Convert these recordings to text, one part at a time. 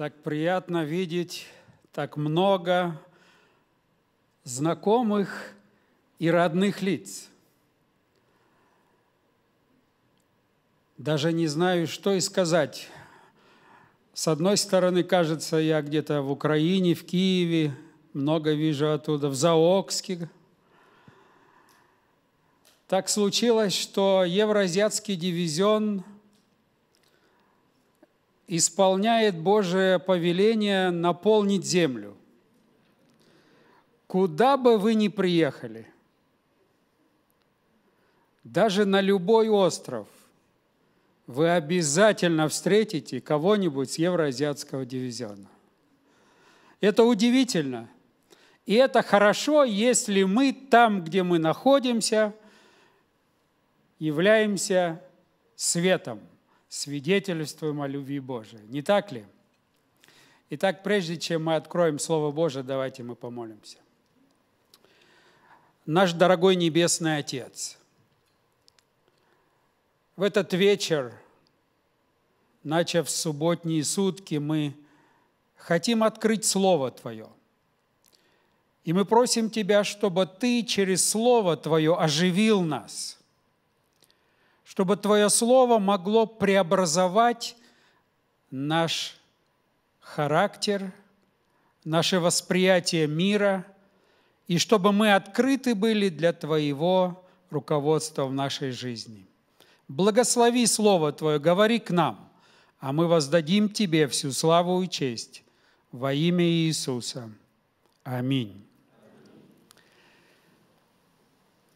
Так приятно видеть так много знакомых и родных лиц. Даже не знаю, что и сказать. С одной стороны, кажется, я где-то в Украине, в Киеве, много вижу оттуда, в Заокске. Так случилось, что Евроазиатский дивизион – исполняет Божие повеление наполнить землю. Куда бы вы ни приехали, даже на любой остров, вы обязательно встретите кого-нибудь с евроазиатского дивизиона. Это удивительно. И это хорошо, если мы там, где мы находимся, являемся светом свидетельствуем о любви Божией. Не так ли? Итак, прежде чем мы откроем Слово Божие, давайте мы помолимся. Наш дорогой Небесный Отец, в этот вечер, начав субботние сутки, мы хотим открыть Слово Твое. И мы просим Тебя, чтобы Ты через Слово Твое оживил нас – чтобы Твое Слово могло преобразовать наш характер, наше восприятие мира, и чтобы мы открыты были для Твоего руководства в нашей жизни. Благослови Слово Твое, говори к нам, а мы воздадим Тебе всю славу и честь во имя Иисуса. Аминь.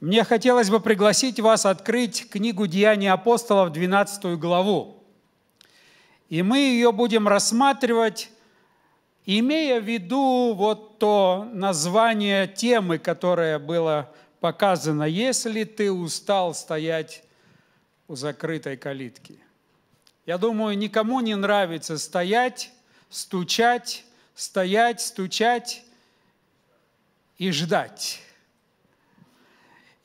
Мне хотелось бы пригласить вас открыть книгу «Деяния апостолов», 12 главу. И мы ее будем рассматривать, имея в виду вот то название темы, которое было показано «Если ты устал стоять у закрытой калитки». Я думаю, никому не нравится стоять, стучать, стоять, стучать и ждать.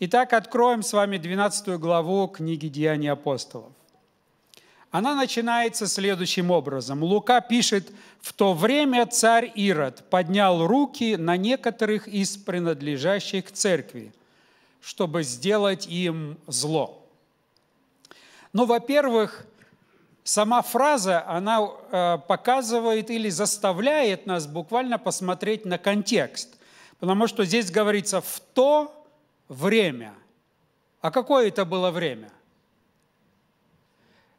Итак, откроем с вами 12 главу книги «Деяний апостолов». Она начинается следующим образом. Лука пишет, «В то время царь Ирод поднял руки на некоторых из принадлежащих к церкви, чтобы сделать им зло». Ну, во-первых, сама фраза, она э, показывает или заставляет нас буквально посмотреть на контекст, потому что здесь говорится «в то время. А какое это было время?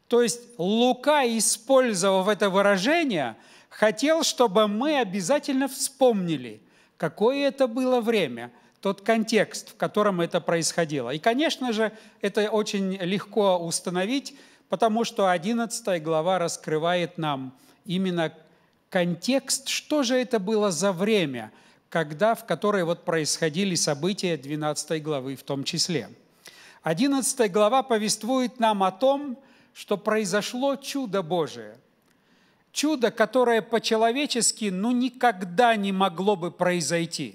То есть Лука, использовав это выражение, хотел, чтобы мы обязательно вспомнили, какое это было время, тот контекст, в котором это происходило. И, конечно же, это очень легко установить, потому что 11 глава раскрывает нам именно контекст, что же это было за время – когда, в которой вот происходили события 12 главы в том числе. 11 глава повествует нам о том, что произошло чудо Божие. Чудо, которое по-человечески ну никогда не могло бы произойти.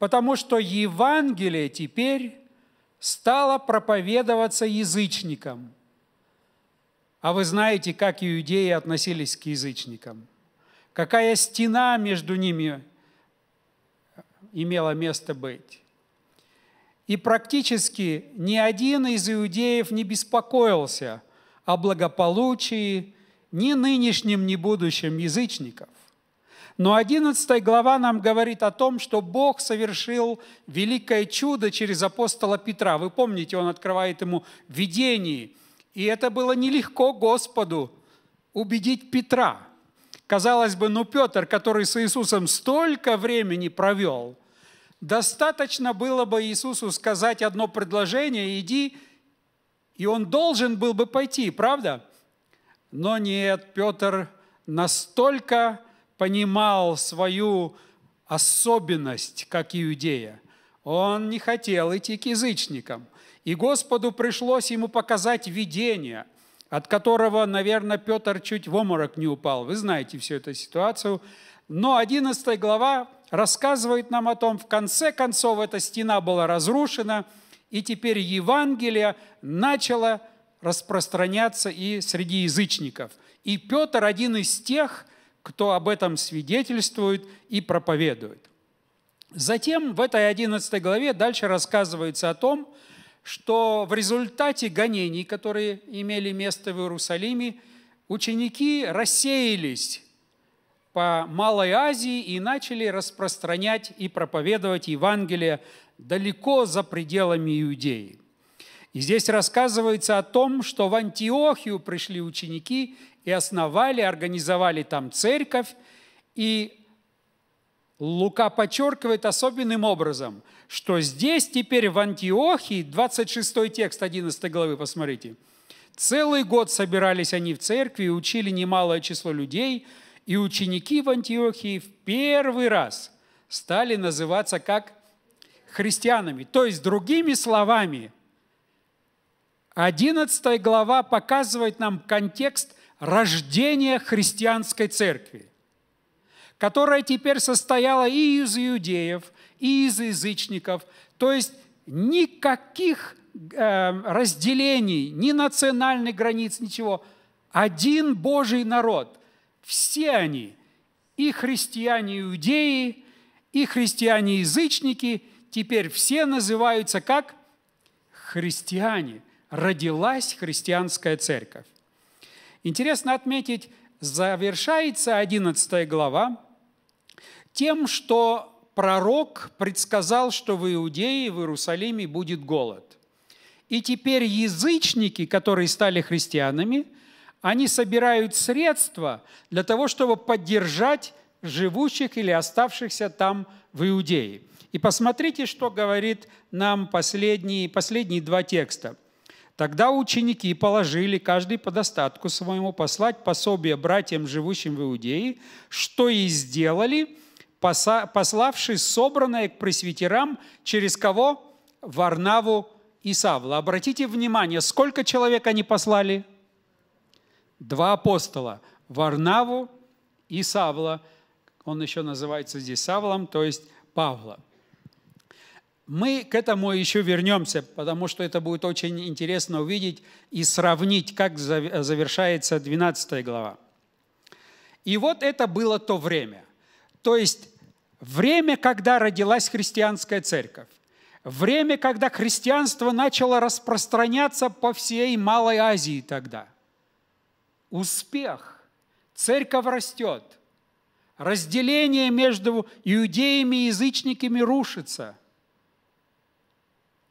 Потому что Евангелие теперь стало проповедоваться язычникам. А вы знаете, как иудеи относились к язычникам. Какая стена между ними имело место быть. И практически ни один из иудеев не беспокоился о благополучии ни нынешним, ни будущим язычников. Но 11 глава нам говорит о том, что Бог совершил великое чудо через апостола Петра. Вы помните, он открывает ему видение. И это было нелегко Господу убедить Петра. Казалось бы, ну Петр, который с Иисусом столько времени провел – Достаточно было бы Иисусу сказать одно предложение «иди», и он должен был бы пойти, правда? Но нет, Петр настолько понимал свою особенность, как иудея. Он не хотел идти к язычникам. И Господу пришлось ему показать видение, от которого, наверное, Петр чуть в оморок не упал. Вы знаете всю эту ситуацию. Но 11 глава рассказывает нам о том, в конце концов эта стена была разрушена, и теперь Евангелие начало распространяться и среди язычников. И Петр один из тех, кто об этом свидетельствует и проповедует. Затем в этой 11 главе дальше рассказывается о том, что в результате гонений, которые имели место в Иерусалиме, ученики рассеялись по Малой Азии и начали распространять и проповедовать Евангелие далеко за пределами Иудеи. И здесь рассказывается о том, что в Антиохию пришли ученики и основали, организовали там церковь. И Лука подчеркивает особенным образом, что здесь теперь в Антиохии, 26 текст 11 главы, посмотрите, «Целый год собирались они в церкви и учили немалое число людей – и ученики в Антиохии в первый раз стали называться как христианами. То есть, другими словами, 11 глава показывает нам контекст рождения христианской церкви, которая теперь состояла и из иудеев, и из язычников. То есть никаких э, разделений, ни национальных границ, ничего. Один Божий народ – все они, и христиане-иудеи, и христиане-язычники, теперь все называются как христиане. Родилась христианская церковь. Интересно отметить, завершается 11 глава тем, что пророк предсказал, что в Иудее, в Иерусалиме будет голод. И теперь язычники, которые стали христианами, они собирают средства для того, чтобы поддержать живущих или оставшихся там в Иудее. И посмотрите, что говорит нам последние, последние два текста. «Тогда ученики положили каждый по достатку своему послать пособие братьям, живущим в Иудее, что и сделали, пославши собранное к пресвитерам через кого? Варнаву и Савла». Обратите внимание, сколько человек они послали – два апостола – Варнаву и Савла. Он еще называется здесь Савлом, то есть Павла. Мы к этому еще вернемся, потому что это будет очень интересно увидеть и сравнить, как завершается 12 глава. И вот это было то время. То есть время, когда родилась христианская церковь. Время, когда христианство начало распространяться по всей Малой Азии тогда – успех, церковь растет, разделение между иудеями и язычниками рушится.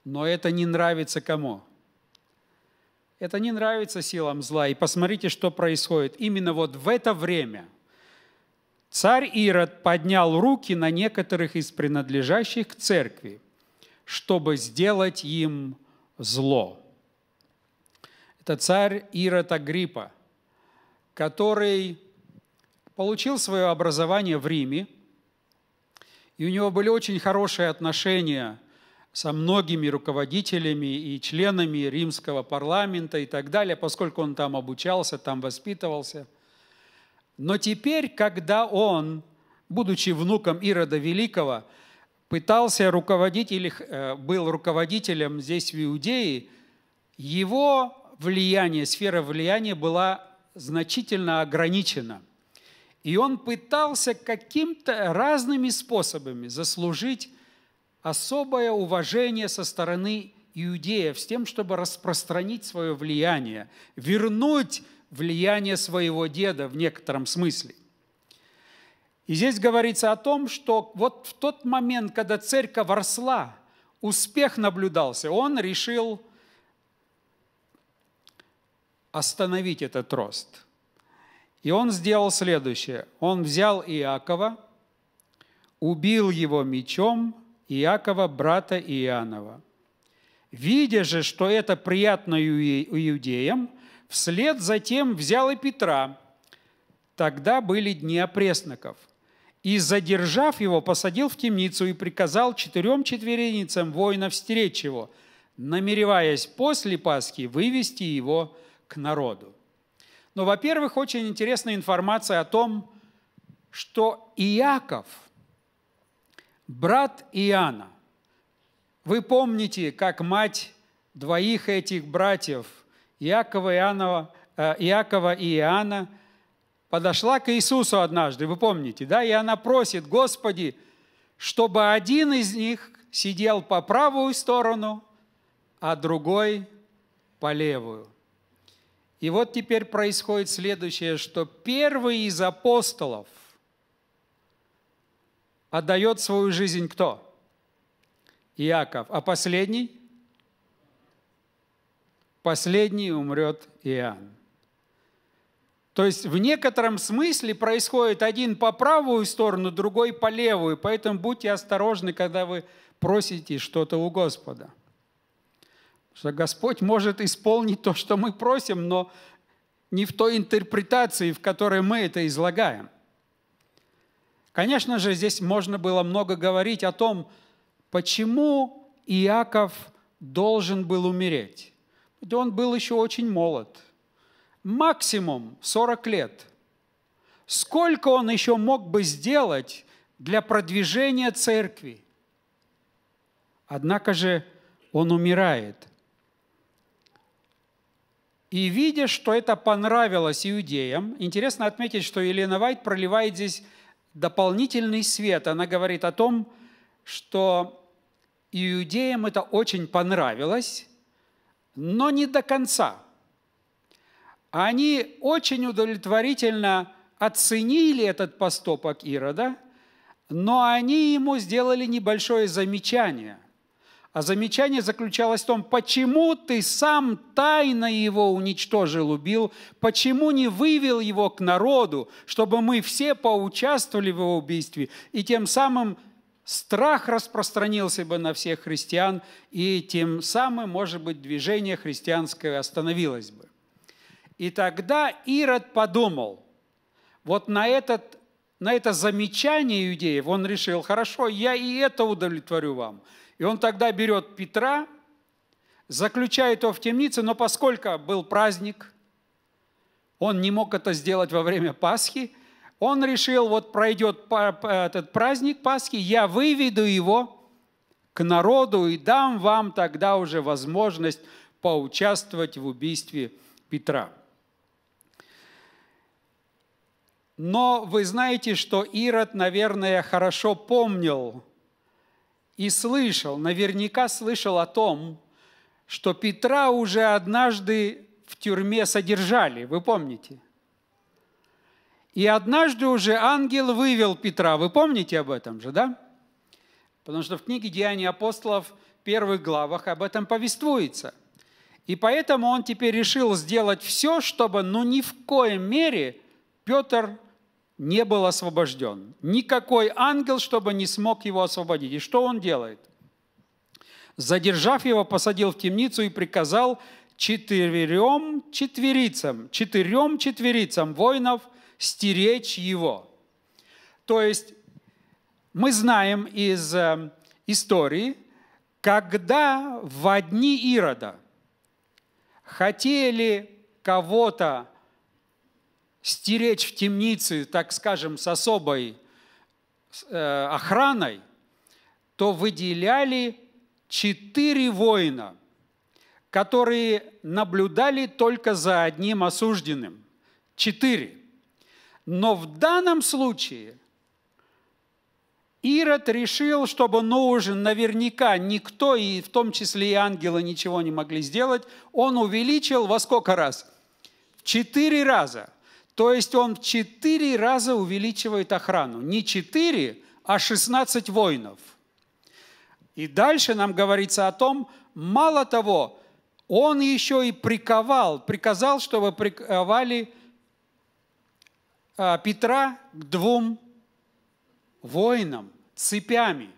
Но это не нравится кому? Это не нравится силам зла. И посмотрите, что происходит. Именно вот в это время царь Ирод поднял руки на некоторых из принадлежащих к церкви, чтобы сделать им зло. Это царь Ирод Агриппа – который получил свое образование в Риме, и у него были очень хорошие отношения со многими руководителями и членами римского парламента и так далее, поскольку он там обучался, там воспитывался. Но теперь, когда он, будучи внуком Ирода Великого, пытался руководить или э, был руководителем здесь в Иудее, его влияние, сфера влияния была значительно ограничено, И он пытался каким-то разными способами заслужить особое уважение со стороны иудеев с тем, чтобы распространить свое влияние, вернуть влияние своего деда в некотором смысле. И здесь говорится о том, что вот в тот момент, когда церковь росла, успех наблюдался, он решил – остановить этот рост. И он сделал следующее. Он взял Иакова, убил его мечом, Иакова, брата Иоаннова. Видя же, что это приятно иудеям, вслед затем взял и Петра. Тогда были дни опресноков. И, задержав его, посадил в темницу и приказал четырем четвереницам воинов стеречь его, намереваясь после Пасхи вывести его к народу. Но, во-первых, очень интересная информация о том, что Иаков, брат Иоанна, вы помните, как мать двоих этих братьев, Иакова, Иоаннова, э, Иакова и Иоанна, подошла к Иисусу однажды, вы помните, да, и она просит, Господи, чтобы один из них сидел по правую сторону, а другой по левую. И вот теперь происходит следующее, что первый из апостолов отдает свою жизнь кто? Иаков. А последний? Последний умрет Иоанн. То есть в некотором смысле происходит один по правую сторону, другой по левую. Поэтому будьте осторожны, когда вы просите что-то у Господа. Что Господь может исполнить то, что мы просим, но не в той интерпретации, в которой мы это излагаем. Конечно же, здесь можно было много говорить о том, почему Иаков должен был умереть. ведь Он был еще очень молод. Максимум 40 лет. Сколько он еще мог бы сделать для продвижения церкви? Однако же он умирает – и видя, что это понравилось иудеям, интересно отметить, что Елена Вайт проливает здесь дополнительный свет. Она говорит о том, что иудеям это очень понравилось, но не до конца. Они очень удовлетворительно оценили этот поступок Ирода, но они ему сделали небольшое замечание. А замечание заключалось в том, почему ты сам тайно его уничтожил, убил, почему не вывел его к народу, чтобы мы все поучаствовали в его убийстве, и тем самым страх распространился бы на всех христиан, и тем самым, может быть, движение христианское остановилось бы. И тогда Ирод подумал, вот на, этот, на это замечание иудеев он решил, хорошо, я и это удовлетворю вам – и он тогда берет Петра, заключает его в темнице, но поскольку был праздник, он не мог это сделать во время Пасхи, он решил, вот пройдет этот праздник Пасхи, я выведу его к народу и дам вам тогда уже возможность поучаствовать в убийстве Петра. Но вы знаете, что Ирод, наверное, хорошо помнил и слышал, наверняка слышал о том, что Петра уже однажды в тюрьме содержали, вы помните? И однажды уже ангел вывел Петра, вы помните об этом же, да? Потому что в книге «Деяния апостолов» в первых главах об этом повествуется. И поэтому он теперь решил сделать все, чтобы ну ни в коем мере Петр не был освобожден. Никакой ангел, чтобы не смог его освободить. И что он делает? Задержав его, посадил в темницу и приказал четверем четверицам, четырем четверицам воинов стеречь его. То есть мы знаем из э, истории, когда в одни Ирода хотели кого-то стеречь в темнице, так скажем, с особой э, охраной, то выделяли четыре воина, которые наблюдали только за одним осужденным. Четыре. Но в данном случае Ирод решил, чтобы нужен, наверняка никто, и в том числе и ангелы, ничего не могли сделать, он увеличил во сколько раз? В четыре раза. То есть он в четыре раза увеличивает охрану. Не четыре, а 16 воинов. И дальше нам говорится о том, мало того, он еще и приковал, приказал, чтобы приковали а, Петра к двум воинам цепями.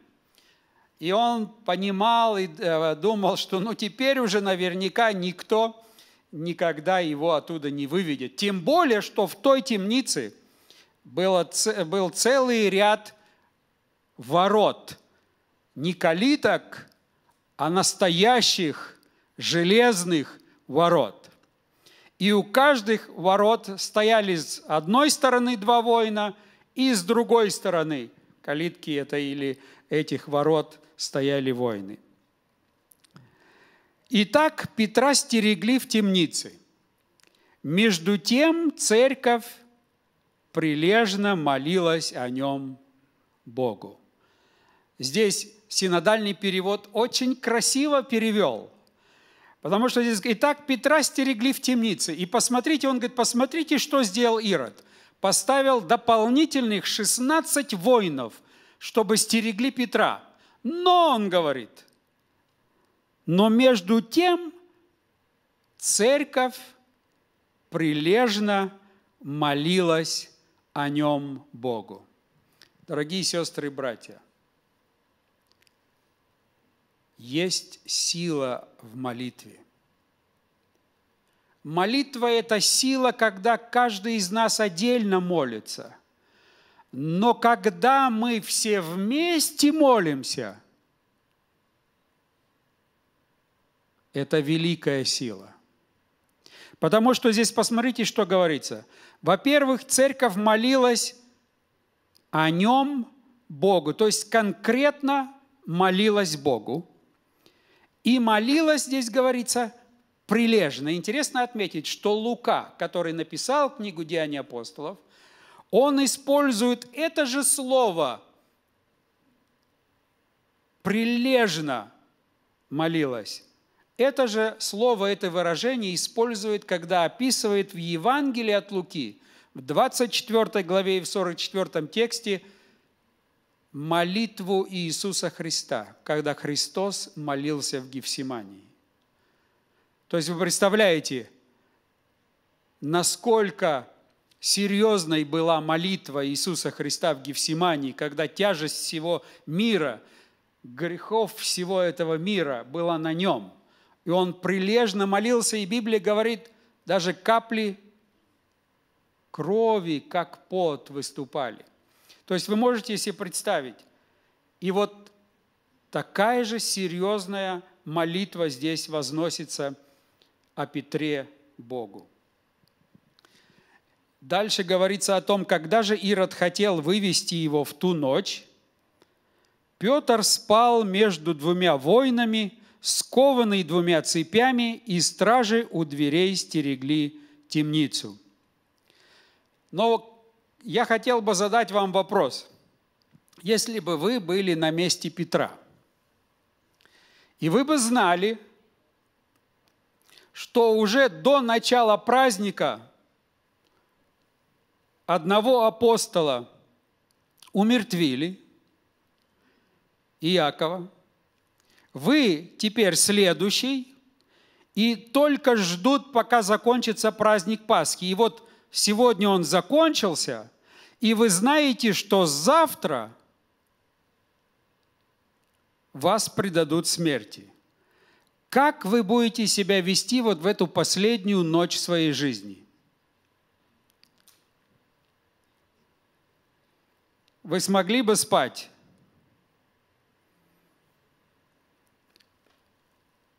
И он понимал и э, думал, что ну теперь уже наверняка никто никогда его оттуда не выведет. Тем более, что в той темнице было, был целый ряд ворот, не калиток, а настоящих железных ворот. И у каждых ворот стояли с одной стороны два воина и с другой стороны калитки это или этих ворот стояли воины. Итак, Петра стерегли в темнице. Между тем церковь прилежно молилась о нем Богу. Здесь синодальный перевод очень красиво перевел. Потому что здесь, итак, Петра стерегли в темнице. И посмотрите, он говорит, посмотрите, что сделал Ирод. Поставил дополнительных 16 воинов, чтобы стерегли Петра. Но, он говорит, но между тем церковь прилежно молилась о нем Богу. Дорогие сестры и братья, есть сила в молитве. Молитва – это сила, когда каждый из нас отдельно молится. Но когда мы все вместе молимся – Это великая сила. Потому что здесь посмотрите, что говорится. Во-первых, церковь молилась о нем Богу, то есть конкретно молилась Богу. И молилась, здесь говорится, прилежно. Интересно отметить, что Лука, который написал книгу «Деяния апостолов», он использует это же слово «прилежно молилась». Это же слово, это выражение использует, когда описывает в Евангелии от Луки, в 24 главе и в 44 тексте, молитву Иисуса Христа, когда Христос молился в Гефсимании. То есть вы представляете, насколько серьезной была молитва Иисуса Христа в Гефсимании, когда тяжесть всего мира, грехов всего этого мира была на нем – и он прилежно молился, и Библия говорит, даже капли крови, как пот, выступали. То есть вы можете себе представить. И вот такая же серьезная молитва здесь возносится о Петре Богу. Дальше говорится о том, когда же Ирод хотел вывести его в ту ночь, Петр спал между двумя войнами, скованный двумя цепями, и стражи у дверей стерегли темницу. Но я хотел бы задать вам вопрос. Если бы вы были на месте Петра, и вы бы знали, что уже до начала праздника одного апостола умертвили, Иакова, вы теперь следующий, и только ждут, пока закончится праздник Пасхи. И вот сегодня он закончился, и вы знаете, что завтра вас предадут смерти. Как вы будете себя вести вот в эту последнюю ночь своей жизни? Вы смогли бы спать?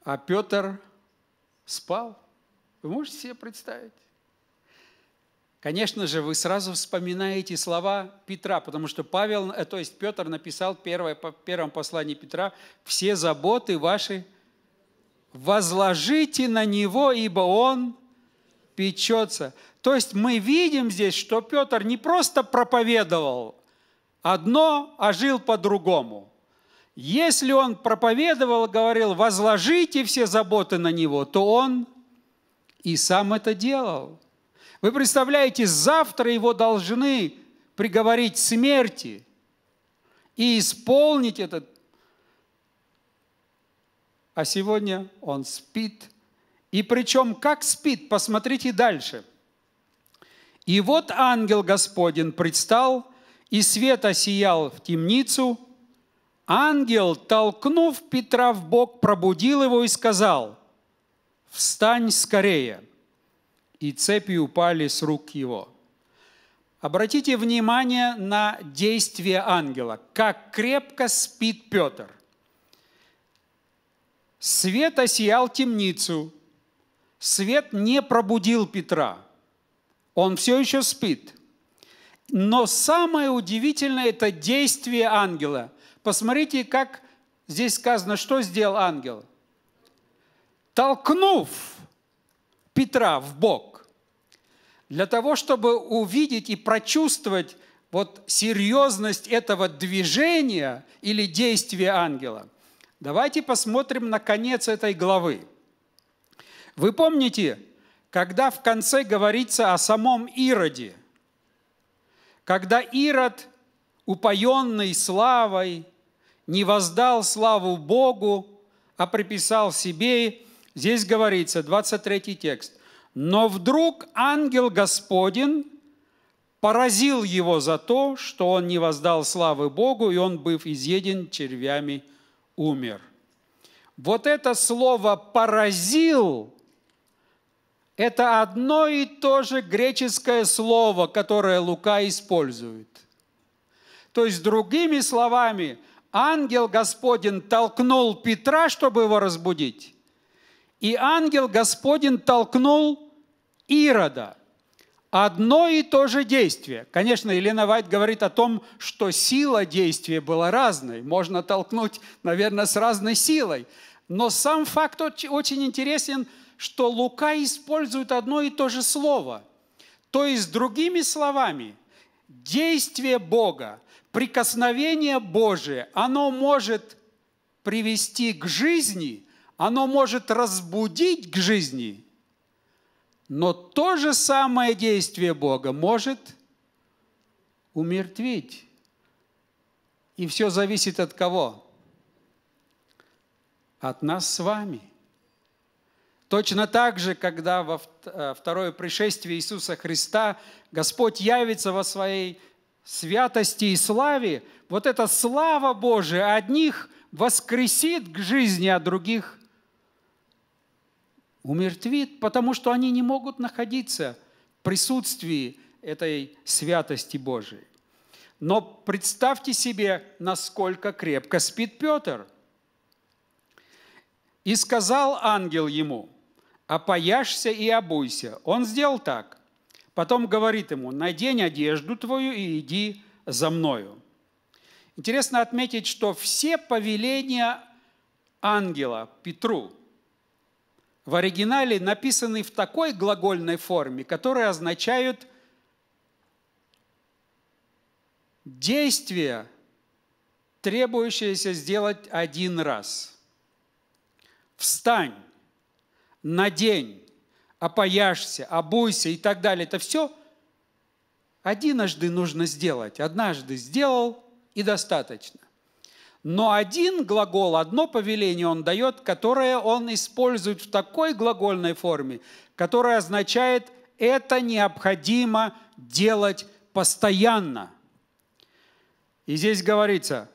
а Петр спал. Вы можете себе представить? Конечно же, вы сразу вспоминаете слова Петра, потому что Павел, э, то есть Петр написал первое, в первом послании Петра, «Все заботы ваши возложите на него, ибо он печется». То есть мы видим здесь, что Петр не просто проповедовал одно, а жил по-другому – если он проповедовал, говорил, возложите все заботы на него, то он и сам это делал. Вы представляете, завтра его должны приговорить к смерти и исполнить этот. А сегодня он спит. И причем как спит, посмотрите дальше. И вот ангел Господень предстал, и свет осиял в темницу – Ангел, толкнув Петра в бок, пробудил его и сказал, «Встань скорее!» И цепи упали с рук его. Обратите внимание на действие ангела, как крепко спит Петр. Свет осиял темницу, свет не пробудил Петра, он все еще спит. Но самое удивительное – это действие ангела – Посмотрите, как здесь сказано, что сделал ангел. Толкнув Петра в бок, для того, чтобы увидеть и прочувствовать вот серьезность этого движения или действия ангела. Давайте посмотрим на конец этой главы. Вы помните, когда в конце говорится о самом Ироде, когда Ирод, упоенный славой, не воздал славу Богу, а приписал себе. Здесь говорится, 23 текст. Но вдруг ангел Господень поразил его за то, что он не воздал славы Богу, и он, быв изъеден червями, умер. Вот это слово «поразил» – это одно и то же греческое слово, которое Лука использует. То есть, другими словами, ангел Господень толкнул Петра, чтобы его разбудить, и ангел Господень толкнул Ирода. Одно и то же действие. Конечно, Елена Вайт говорит о том, что сила действия была разной. Можно толкнуть, наверное, с разной силой. Но сам факт очень интересен, что Лука использует одно и то же слово. То есть, другими словами, действие Бога – прикосновение Божие, оно может привести к жизни, оно может разбудить к жизни, но то же самое действие Бога может умертвить. И все зависит от кого? От нас с вами. Точно так же, когда во э, второе пришествие Иисуса Христа Господь явится во своей святости и славе, вот эта слава Божия одних воскресит к жизни, а других умертвит, потому что они не могут находиться в присутствии этой святости Божией. Но представьте себе, насколько крепко спит Петр. И сказал ангел ему, «Опояшься и обуйся». Он сделал так. Потом говорит ему, надень одежду твою и иди за мною. Интересно отметить, что все повеления ангела Петру в оригинале написаны в такой глагольной форме, которая означает действие, требующееся сделать один раз. Встань, надень, опояшься, обуйся и так далее. Это все одиножды нужно сделать. Однажды сделал и достаточно. Но один глагол, одно повеление он дает, которое он использует в такой глагольной форме, которая означает «это необходимо делать постоянно». И здесь говорится,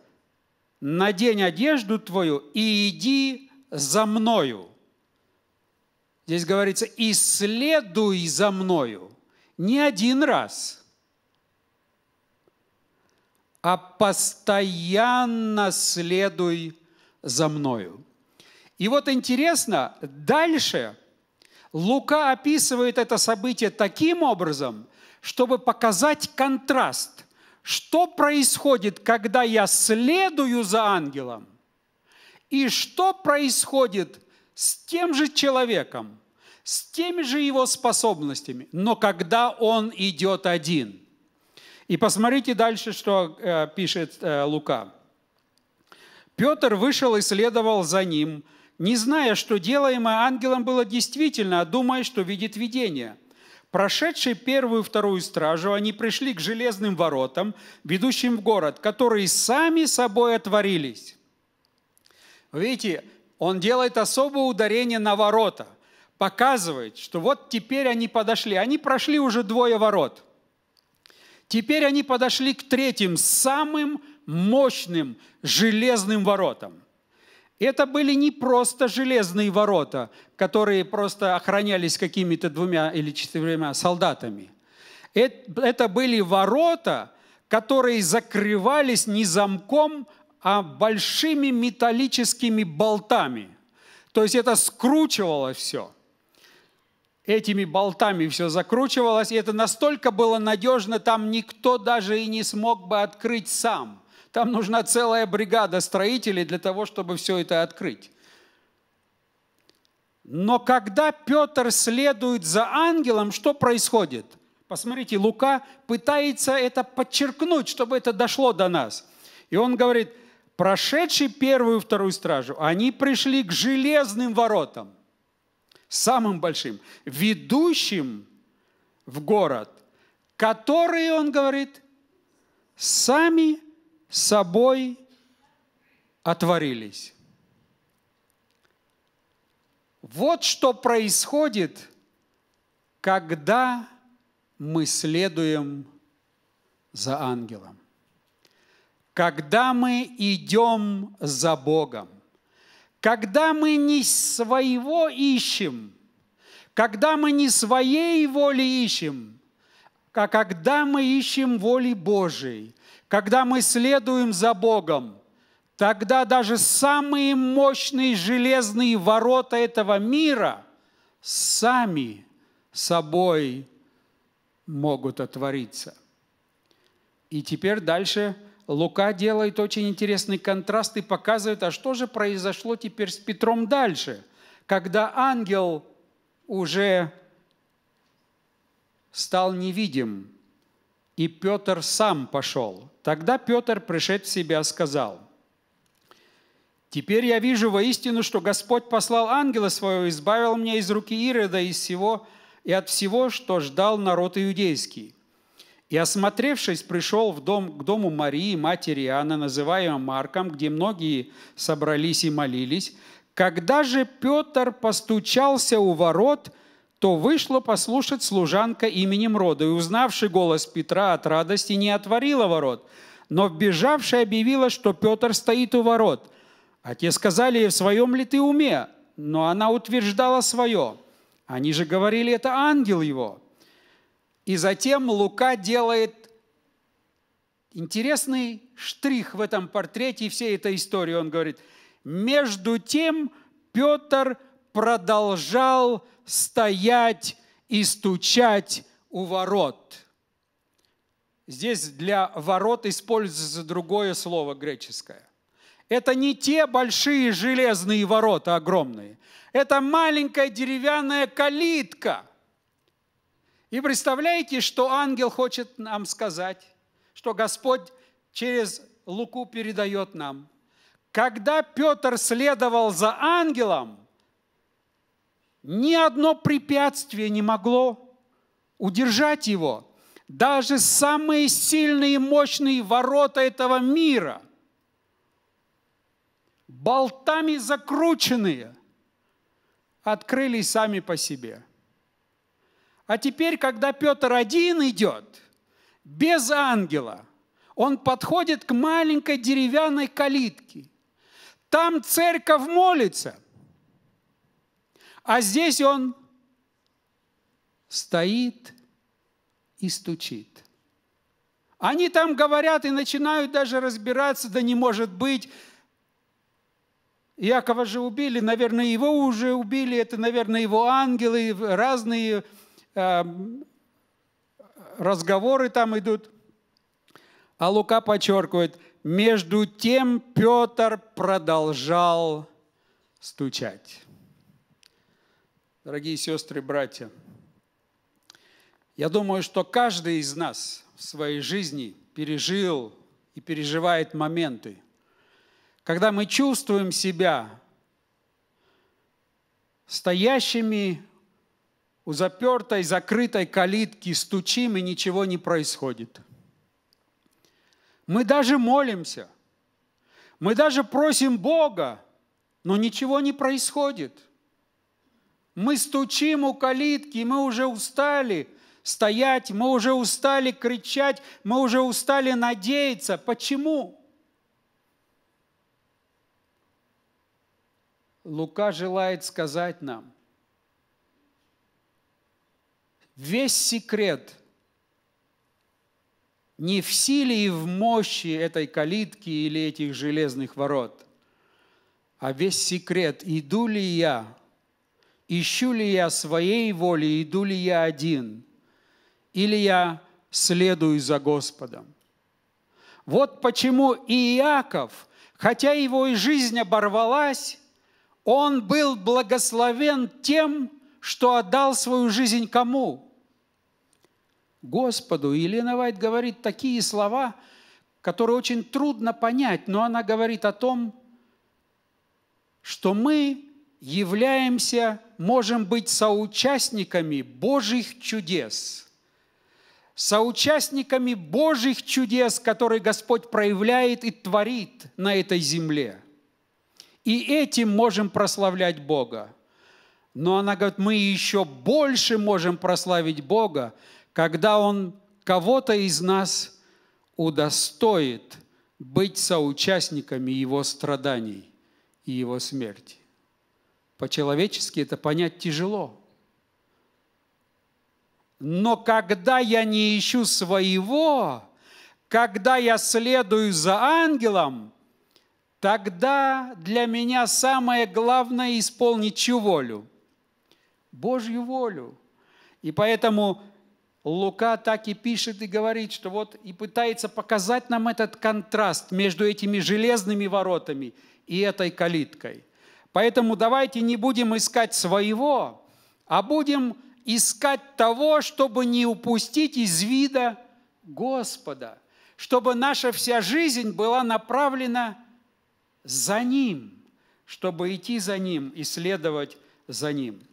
«надень одежду твою и иди за мною». Здесь говорится, исследуй за мною не один раз, а постоянно следуй за мною. И вот интересно, дальше Лука описывает это событие таким образом, чтобы показать контраст, что происходит, когда я следую за ангелом, и что происходит с тем же человеком, с теми же его способностями, но когда он идет один. И посмотрите дальше, что э, пишет э, Лука. Петр вышел и следовал за ним, не зная, что делаемое ангелом было действительно, а думая, что видит видение. Прошедшие первую и вторую стражу, они пришли к железным воротам, ведущим в город, которые сами собой отворились. Видите, он делает особое ударение на ворота – показывает, что вот теперь они подошли. Они прошли уже двое ворот. Теперь они подошли к третьим, самым мощным железным воротам. Это были не просто железные ворота, которые просто охранялись какими-то двумя или четырьмя солдатами. Это были ворота, которые закрывались не замком, а большими металлическими болтами. То есть это скручивало все – этими болтами все закручивалось, и это настолько было надежно, там никто даже и не смог бы открыть сам. Там нужна целая бригада строителей для того, чтобы все это открыть. Но когда Петр следует за ангелом, что происходит? Посмотрите, Лука пытается это подчеркнуть, чтобы это дошло до нас. И он говорит, прошедшие первую и вторую стражу, они пришли к железным воротам – самым большим, ведущим в город, которые, он говорит, сами собой отворились. Вот что происходит, когда мы следуем за ангелом, когда мы идем за Богом. Когда мы не своего ищем, когда мы не своей воли ищем, а когда мы ищем воли Божией, когда мы следуем за Богом, тогда даже самые мощные железные ворота этого мира сами собой могут отвориться. И теперь дальше – Лука делает очень интересный контраст и показывает, а что же произошло теперь с Петром дальше, когда ангел уже стал невидим, и Петр сам пошел. Тогда Петр, пришед в себя, сказал, «Теперь я вижу воистину, что Господь послал ангела своего, избавил меня из руки Ирода и, всего, и от всего, что ждал народ иудейский». И, осмотревшись, пришел в дом, к дому Марии, матери Иоанна, а называемого Марком, где многие собрались и молились. Когда же Петр постучался у ворот, то вышла послушать служанка именем рода, и, узнавший голос Петра от радости, не отворила ворот, но вбежавшая объявила, что Петр стоит у ворот. А те сказали ей, в своем ли ты уме? Но она утверждала свое. Они же говорили, это ангел его. И затем Лука делает интересный штрих в этом портрете и всей этой истории. Он говорит, между тем Петр продолжал стоять и стучать у ворот. Здесь для ворот используется другое слово греческое. Это не те большие железные ворота огромные. Это маленькая деревянная калитка – и представляете, что ангел хочет нам сказать, что Господь через Луку передает нам. Когда Петр следовал за ангелом, ни одно препятствие не могло удержать его. Даже самые сильные и мощные ворота этого мира, болтами закрученные, открылись сами по себе – а теперь, когда Петр один идет, без ангела, он подходит к маленькой деревянной калитке. Там церковь молится, а здесь он стоит и стучит. Они там говорят и начинают даже разбираться, да не может быть. Якова же убили, наверное, его уже убили, это, наверное, его ангелы, разные Эм, разговоры там идут. А Лука подчеркивает, между тем Петр продолжал стучать. Дорогие сестры, братья, я думаю, что каждый из нас в своей жизни пережил и переживает моменты, когда мы чувствуем себя стоящими у запертой, закрытой калитки стучим, и ничего не происходит. Мы даже молимся, мы даже просим Бога, но ничего не происходит. Мы стучим у калитки, мы уже устали стоять, мы уже устали кричать, мы уже устали надеяться. Почему? Лука желает сказать нам – Весь секрет не в силе и в мощи этой калитки или этих железных ворот, а весь секрет, иду ли я, ищу ли я своей воли, иду ли я один, или я следую за Господом. Вот почему Иаков, хотя его и жизнь оборвалась, он был благословен тем, что отдал свою жизнь кому? Господу. И Елена Вайт говорит такие слова, которые очень трудно понять, но она говорит о том, что мы являемся, можем быть соучастниками Божьих чудес. Соучастниками Божьих чудес, которые Господь проявляет и творит на этой земле. И этим можем прославлять Бога. Но она говорит, мы еще больше можем прославить Бога, когда Он кого-то из нас удостоит быть соучастниками Его страданий и Его смерти. По-человечески это понять тяжело. Но когда я не ищу своего, когда я следую за ангелом, тогда для меня самое главное исполнить чью волю? Божью волю. И поэтому Лука так и пишет и говорит, что вот и пытается показать нам этот контраст между этими железными воротами и этой калиткой. Поэтому давайте не будем искать своего, а будем искать того, чтобы не упустить из вида Господа, чтобы наша вся жизнь была направлена за Ним, чтобы идти за Ним и следовать за Ним.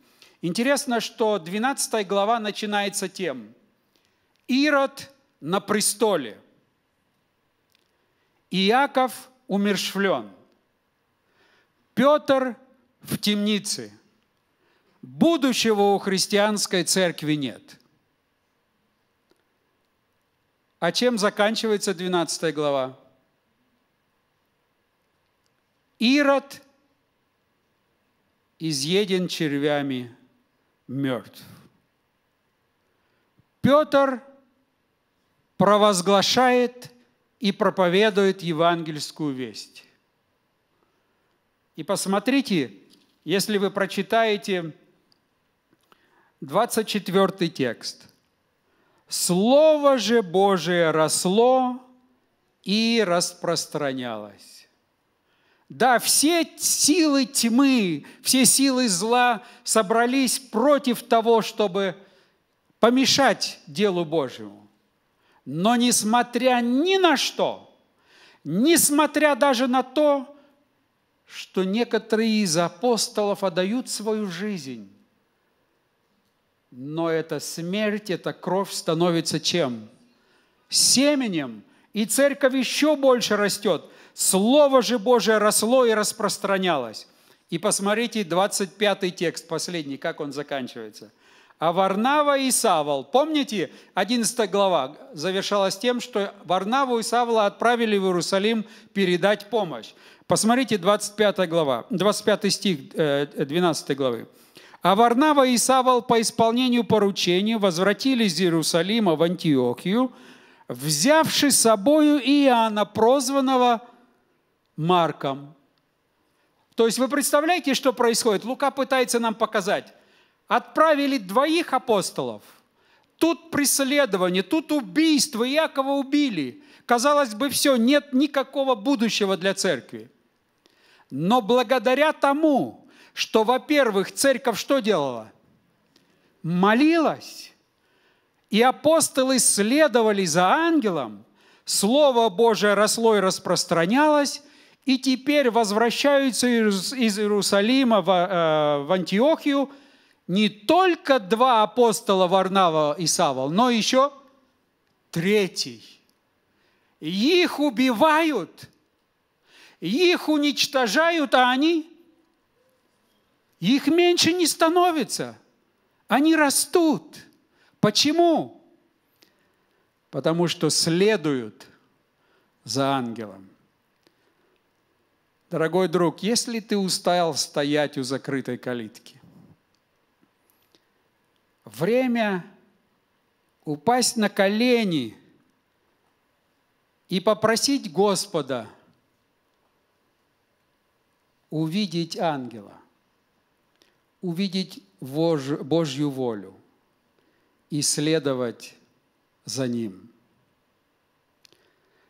Интересно, что 12 глава начинается тем «Ирод на престоле, Иаков умершвлен, Петр в темнице, будущего у христианской церкви нет». А чем заканчивается 12 глава? Ирод изъеден червями – мертв. Петр провозглашает и проповедует евангельскую весть. И посмотрите, если вы прочитаете 24 текст. «Слово же Божие росло и распространялось». Да, все силы тьмы, все силы зла собрались против того, чтобы помешать делу Божьему. Но несмотря ни на что, несмотря даже на то, что некоторые из апостолов отдают свою жизнь, но эта смерть, эта кровь становится чем? Семенем. И церковь еще больше растет – Слово же Божие росло и распространялось. И посмотрите 25 текст, последний, как он заканчивается. А Варнава и Савол, помните, 11 глава завершалась тем, что Варнаву и Савла отправили в Иерусалим передать помощь. Посмотрите 25 глава, 25 стих 12 э, главы. А Варнава и Савол по исполнению поручения возвратились из Иерусалима в Антиохию, взявши с собою Иоанна, прозванного Марком. То есть вы представляете, что происходит? Лука пытается нам показать. Отправили двоих апостолов. Тут преследование, тут убийство, Якова убили. Казалось бы, все, нет никакого будущего для церкви. Но благодаря тому, что, во-первых, церковь что делала? Молилась. И апостолы следовали за ангелом, Слово Божие росло и распространялось, и теперь возвращаются из Иерусалима э, в Антиохию не только два апостола Варнава и Савол, но еще третий. Их убивают, их уничтожают, а они, их меньше не становится. Они растут. Почему? Потому что следуют за ангелом. Дорогой друг, если ты устал стоять у закрытой калитки, время упасть на колени и попросить Господа увидеть ангела, увидеть Божью волю и следовать за Ним.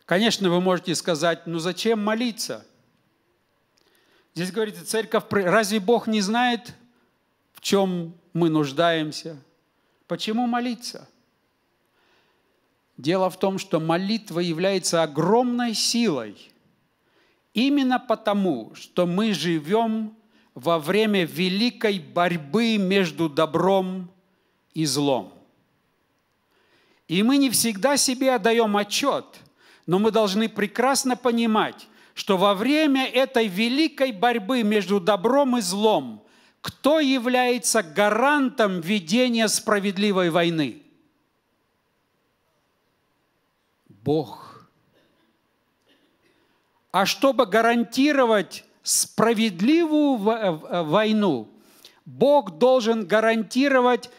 Конечно, вы можете сказать, ну зачем молиться – Здесь говорится, церковь, разве Бог не знает, в чем мы нуждаемся? Почему молиться? Дело в том, что молитва является огромной силой. Именно потому, что мы живем во время великой борьбы между добром и злом. И мы не всегда себе отдаем отчет, но мы должны прекрасно понимать, что во время этой великой борьбы между добром и злом, кто является гарантом ведения справедливой войны? Бог. А чтобы гарантировать справедливую э, э, войну, Бог должен гарантировать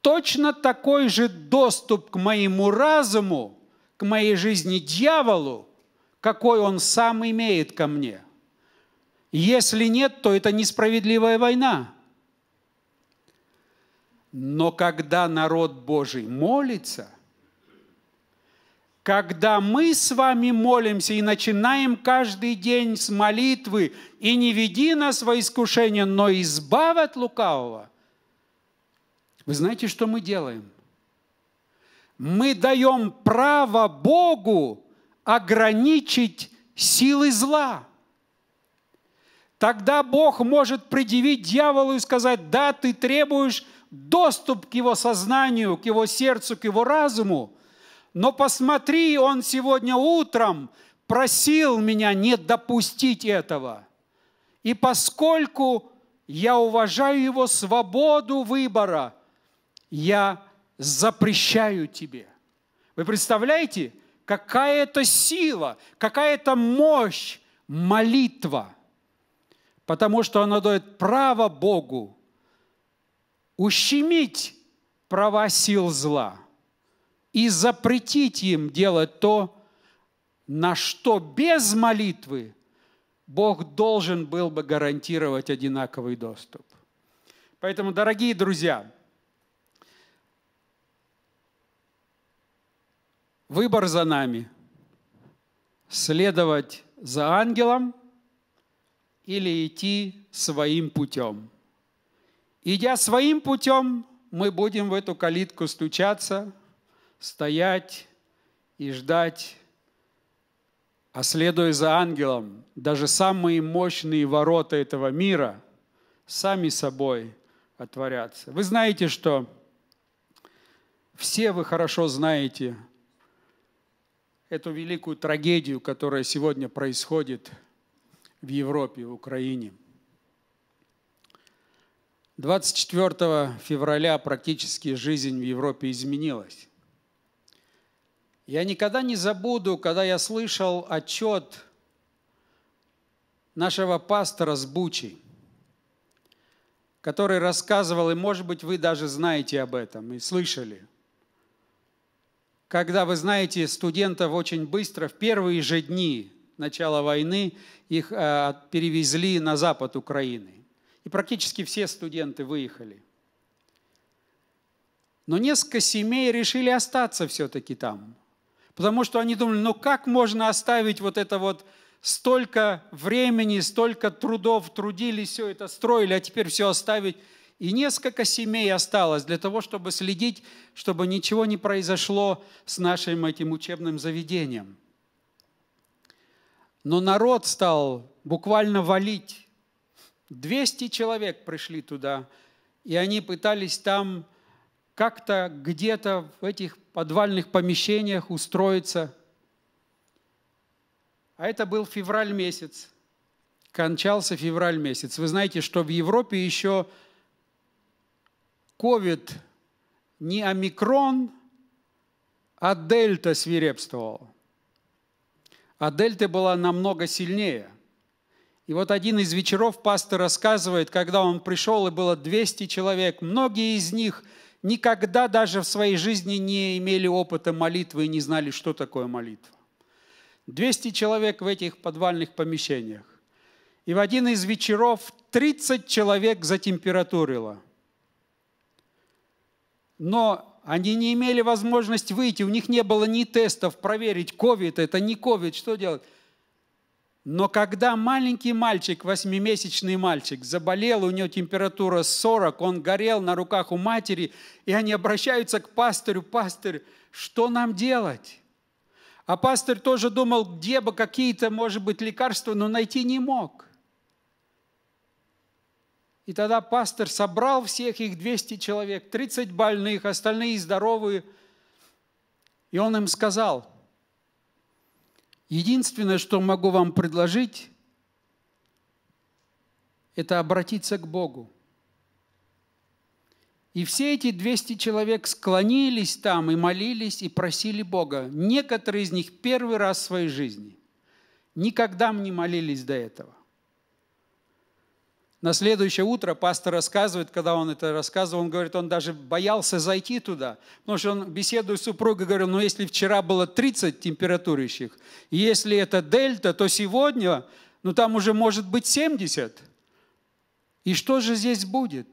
точно такой же доступ к моему разуму, к моей жизни дьяволу – какой он сам имеет ко мне. Если нет, то это несправедливая война. Но когда народ Божий молится, когда мы с вами молимся и начинаем каждый день с молитвы «И не веди нас во искушение, но избавь от лукавого», вы знаете, что мы делаем? Мы даем право Богу ограничить силы зла. Тогда Бог может предъявить дьяволу и сказать, да, ты требуешь доступ к его сознанию, к его сердцу, к его разуму, но посмотри, он сегодня утром просил меня не допустить этого. И поскольку я уважаю его свободу выбора, я запрещаю тебе. Вы представляете, какая то сила, какая то мощь, молитва, потому что она дает право Богу ущемить права сил зла и запретить им делать то, на что без молитвы Бог должен был бы гарантировать одинаковый доступ. Поэтому, дорогие друзья, Выбор за нами. Следовать за ангелом или идти своим путем. Идя своим путем, мы будем в эту калитку стучаться, стоять и ждать, а следуя за ангелом, даже самые мощные ворота этого мира сами собой отворятся. Вы знаете, что все вы хорошо знаете – эту великую трагедию, которая сегодня происходит в Европе, в Украине. 24 февраля практически жизнь в Европе изменилась. Я никогда не забуду, когда я слышал отчет нашего пастора с Бучи, который рассказывал, и, может быть, вы даже знаете об этом и слышали – когда, вы знаете, студентов очень быстро, в первые же дни начала войны, их э, перевезли на запад Украины. И практически все студенты выехали. Но несколько семей решили остаться все-таки там. Потому что они думали, ну как можно оставить вот это вот столько времени, столько трудов, трудились, все это строили, а теперь все оставить и несколько семей осталось для того, чтобы следить, чтобы ничего не произошло с нашим этим учебным заведением. Но народ стал буквально валить. 200 человек пришли туда, и они пытались там как-то где-то в этих подвальных помещениях устроиться. А это был февраль месяц, кончался февраль месяц. Вы знаете, что в Европе еще ковид не омикрон, а дельта свирепствовала. А дельта была намного сильнее. И вот один из вечеров пастор рассказывает, когда он пришел, и было 200 человек, многие из них никогда даже в своей жизни не имели опыта молитвы и не знали, что такое молитва. 200 человек в этих подвальных помещениях. И в один из вечеров 30 человек затемпературило – но они не имели возможности выйти, у них не было ни тестов проверить, ковид это, не ковид, что делать. Но когда маленький мальчик, восьмимесячный мальчик, заболел, у него температура 40, он горел на руках у матери, и они обращаются к пастырю, пастырь, что нам делать? А пастырь тоже думал, где бы какие-то, может быть, лекарства, но найти не мог – и тогда пастор собрал всех их 200 человек, 30 больных, остальные здоровые. И он им сказал, единственное, что могу вам предложить, это обратиться к Богу. И все эти 200 человек склонились там и молились, и просили Бога. Некоторые из них первый раз в своей жизни. Никогда не молились до этого. На следующее утро пастор рассказывает, когда он это рассказывал, он говорит, он даже боялся зайти туда, потому что он, беседует с супругой, говорил, ну если вчера было 30 температурящих, если это дельта, то сегодня, ну там уже может быть 70. И что же здесь будет?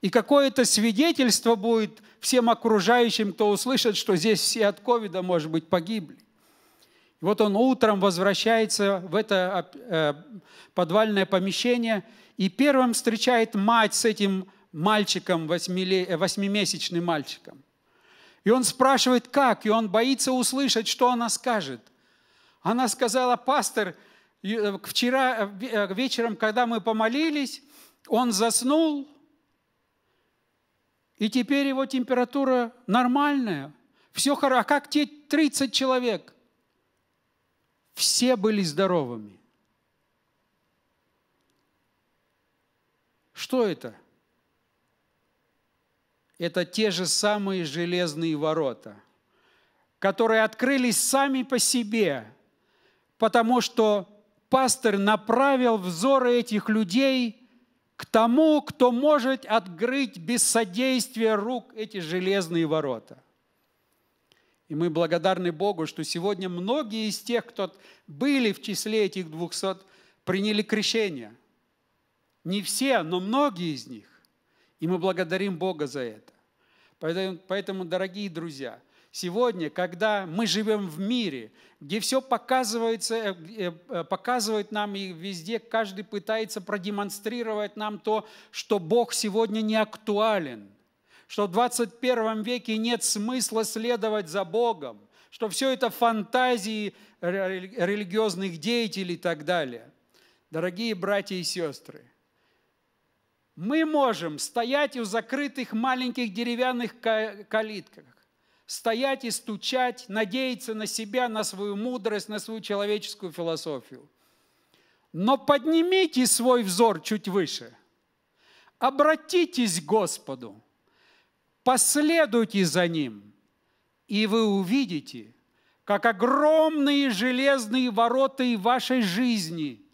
И какое-то свидетельство будет всем окружающим, кто услышит, что здесь все от ковида, может быть, погибли. И вот он утром возвращается в это э, подвальное помещение – и первым встречает мать с этим мальчиком, э, восьмимесячным мальчиком. И он спрашивает, как, и он боится услышать, что она скажет. Она сказала, пастор, э, вчера э, вечером, когда мы помолились, он заснул, и теперь его температура нормальная. Все хорошо. А как те 30 человек? Все были здоровыми. Что это? Это те же самые железные ворота, которые открылись сами по себе, потому что пастор направил взоры этих людей к тому, кто может открыть без содействия рук эти железные ворота. И мы благодарны Богу, что сегодня многие из тех, кто были в числе этих двухсот, приняли крещение – не все, но многие из них. И мы благодарим Бога за это. Поэтому, дорогие друзья, сегодня, когда мы живем в мире, где все показывается, э, э, э, показывает нам и везде, каждый пытается продемонстрировать нам то, что Бог сегодня не актуален, что в 21 веке нет смысла следовать за Богом, что все это фантазии религиозных деятелей и так далее. Дорогие братья и сестры, мы можем стоять у закрытых маленьких деревянных калитках, стоять и стучать, надеяться на себя, на свою мудрость, на свою человеческую философию. Но поднимите свой взор чуть выше. Обратитесь к Господу. Последуйте за Ним. И вы увидите, как огромные железные ворота и вашей жизни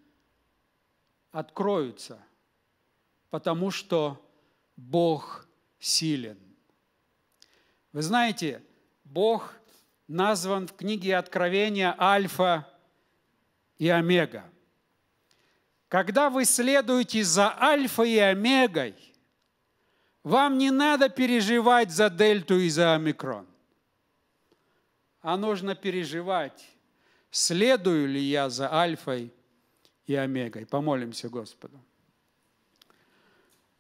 откроются потому что Бог силен. Вы знаете, Бог назван в книге Откровения Альфа и Омега. Когда вы следуете за Альфа и Омегой, вам не надо переживать за Дельту и за Омикрон, а нужно переживать, следую ли я за Альфой и Омегой. Помолимся Господу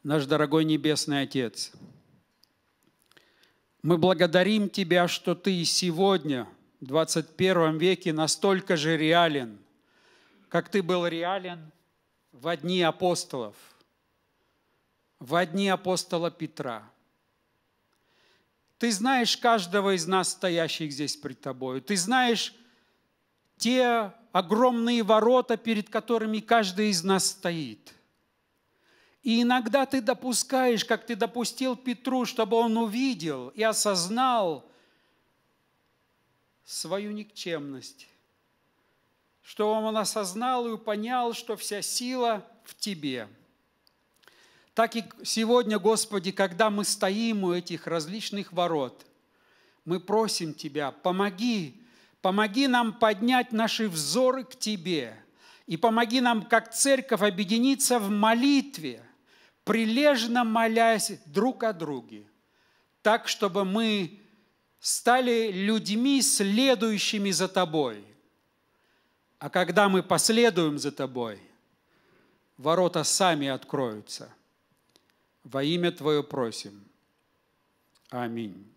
наш дорогой Небесный Отец. Мы благодарим Тебя, что Ты и сегодня, в 21 веке, настолько же реален, как Ты был реален в одни апостолов, в одни апостола Петра – ты знаешь каждого из нас, стоящих здесь пред тобою. Ты знаешь те огромные ворота, перед которыми каждый из нас стоит. И иногда ты допускаешь, как ты допустил Петру, чтобы он увидел и осознал свою никчемность, чтобы он осознал и понял, что вся сила в тебе. Так и сегодня, Господи, когда мы стоим у этих различных ворот, мы просим Тебя, помоги, помоги нам поднять наши взоры к Тебе, и помоги нам, как церковь, объединиться в молитве – прилежно молясь друг о друге, так, чтобы мы стали людьми, следующими за Тобой. А когда мы последуем за Тобой, ворота сами откроются. Во имя Твое просим. Аминь.